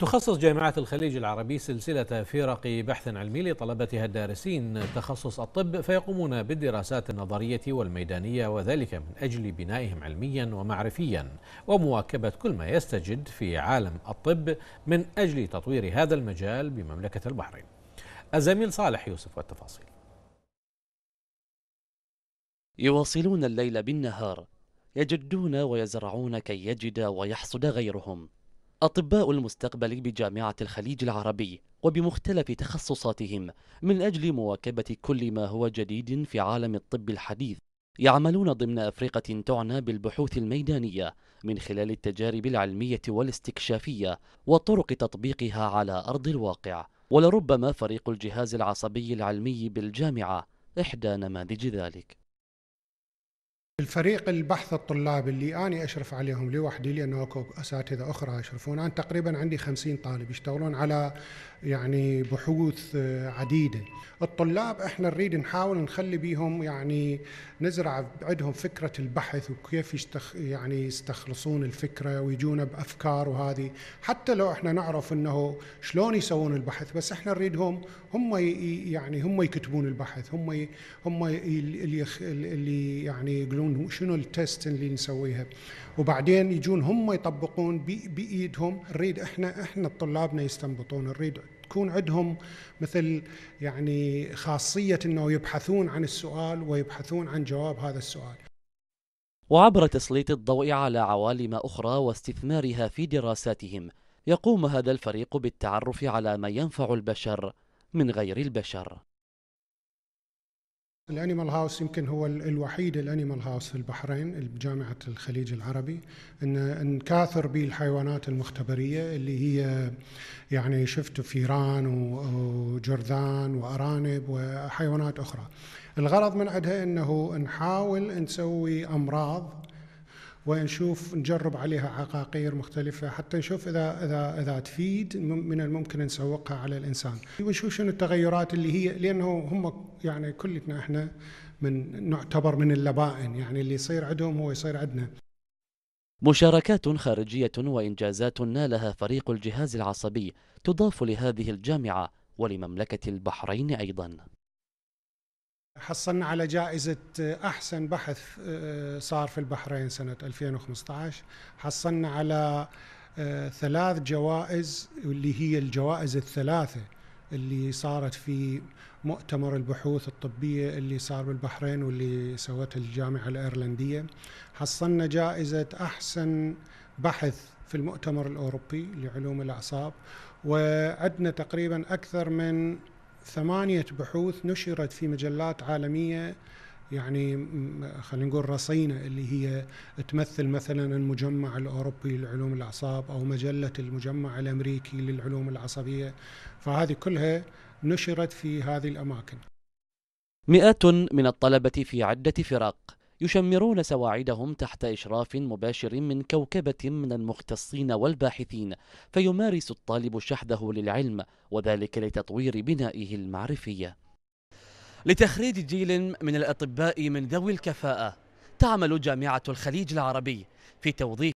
تخصص جامعة الخليج العربي سلسلة فرق بحث علمي لطلبتها الدارسين تخصص الطب فيقومون بالدراسات النظرية والميدانية وذلك من أجل بنائهم علميا ومعرفيا ومواكبة كل ما يستجد في عالم الطب من أجل تطوير هذا المجال بمملكة البحرين الزميل صالح يوسف والتفاصيل يواصلون الليل بالنهار يجدون ويزرعون كي يجد ويحصد غيرهم أطباء المستقبل بجامعة الخليج العربي وبمختلف تخصصاتهم من أجل مواكبة كل ما هو جديد في عالم الطب الحديث يعملون ضمن أفرقة تعنى بالبحوث الميدانية من خلال التجارب العلمية والاستكشافية وطرق تطبيقها على أرض الواقع ولربما فريق الجهاز العصبي العلمي بالجامعة إحدى نماذج ذلك الفريق البحث الطلاب اللي أنا أشرف عليهم لوحدي لأنه أكو أساتذة أخرى يشرفون أنا تقريبا عندي خمسين طالب يشتغلون على يعني بحوث آه، عديدة الطلاب إحنا نريد نحاول نخلي بيهم يعني نزرع عندهم فكرة البحث وكيف يستخ يعني يستخلصون الفكرة ويجونا بأفكار وهذه حتى لو إحنا نعرف أنه شلون يسوون البحث بس إحنا نريدهم هم يعني هم يكتبون البحث هم هم اللي, اللي يعني يقولون شنو شنو التست اللي نسويها وبعدين يجون هم يطبقون بايدهم نريد احنا احنا طلابنا يستنبطون نريد تكون عندهم مثل يعني خاصيه انه يبحثون عن السؤال ويبحثون عن جواب هذا السؤال وعبر تسليط الضوء على عوالم اخرى واستثمارها في دراساتهم يقوم هذا الفريق بالتعرف على ما ينفع البشر من غير البشر الانيمال هاوس يمكن هو الوحيد الانيمال هاوس في البحرين بجامعه الخليج العربي ان نكاثر به الحيوانات المختبريه اللي هي يعني شفت فيران وجرذان وارانب وحيوانات اخرى. الغرض من عندها انه نحاول نسوي امراض ونشوف نجرب عليها عقاقير مختلفة حتى نشوف إذا إذا إذا تفيد من الممكن نسوقها على الإنسان ونشوف شنو التغيرات اللي هي لأنه هم يعني كلنا إحنا من نعتبر من اللبائن يعني اللي يصير عندهم هو يصير عندنا مشاركات خارجية وإنجازات نالها فريق الجهاز العصبي تضاف لهذه الجامعة ولمملكة البحرين أيضا حصلنا على جائزة آه، أحسن بحث آه، صار في البحرين سنة 2015 حصلنا على آه، ثلاث جوائز اللي هي الجوائز الثلاثة اللي صارت في مؤتمر البحوث الطبية اللي صار بالبحرين واللي سوته الجامعة الأيرلندية حصلنا جائزة أحسن بحث في المؤتمر الأوروبي لعلوم الأعصاب وعدنا تقريبا أكثر من ثمانية بحوث نشرت في مجلات عالمية يعني خلينا نقول رصينة اللي هي تمثل مثلا المجمع الأوروبي لعلوم الأعصاب أو مجلة المجمع الأمريكي للعلوم العصبية فهذه كلها نشرت في هذه الأماكن مئات من الطلبة في عدة فرق يشمرون سواعدهم تحت إشراف مباشر من كوكبة من المختصين والباحثين فيمارس الطالب شحذه للعلم وذلك لتطوير بنائه المعرفي لتخريج جيل من الأطباء من ذوي الكفاءة تعمل جامعة الخليج العربي في توظيف